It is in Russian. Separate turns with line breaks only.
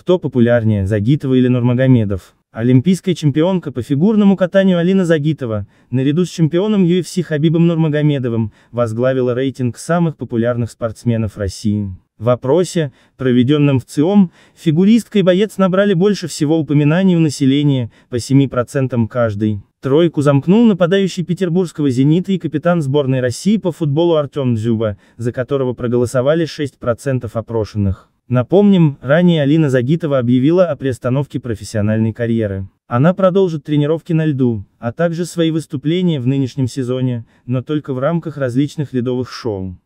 Кто популярнее, Загитова или Нурмагомедов? Олимпийская чемпионка по фигурному катанию Алина Загитова, наряду с чемпионом UFC Хабибом Нурмагомедовым, возглавила рейтинг самых популярных спортсменов России. В опросе, проведенном в ЦИОМ, фигуристка и боец набрали больше всего упоминаний у населения, по 7% каждый. Тройку замкнул нападающий петербургского «Зенита» и капитан сборной России по футболу Артем Дзюба, за которого проголосовали 6% опрошенных. Напомним, ранее Алина Загитова объявила о приостановке профессиональной карьеры. Она продолжит тренировки на льду, а также свои выступления в нынешнем сезоне, но только в рамках различных ледовых шоу.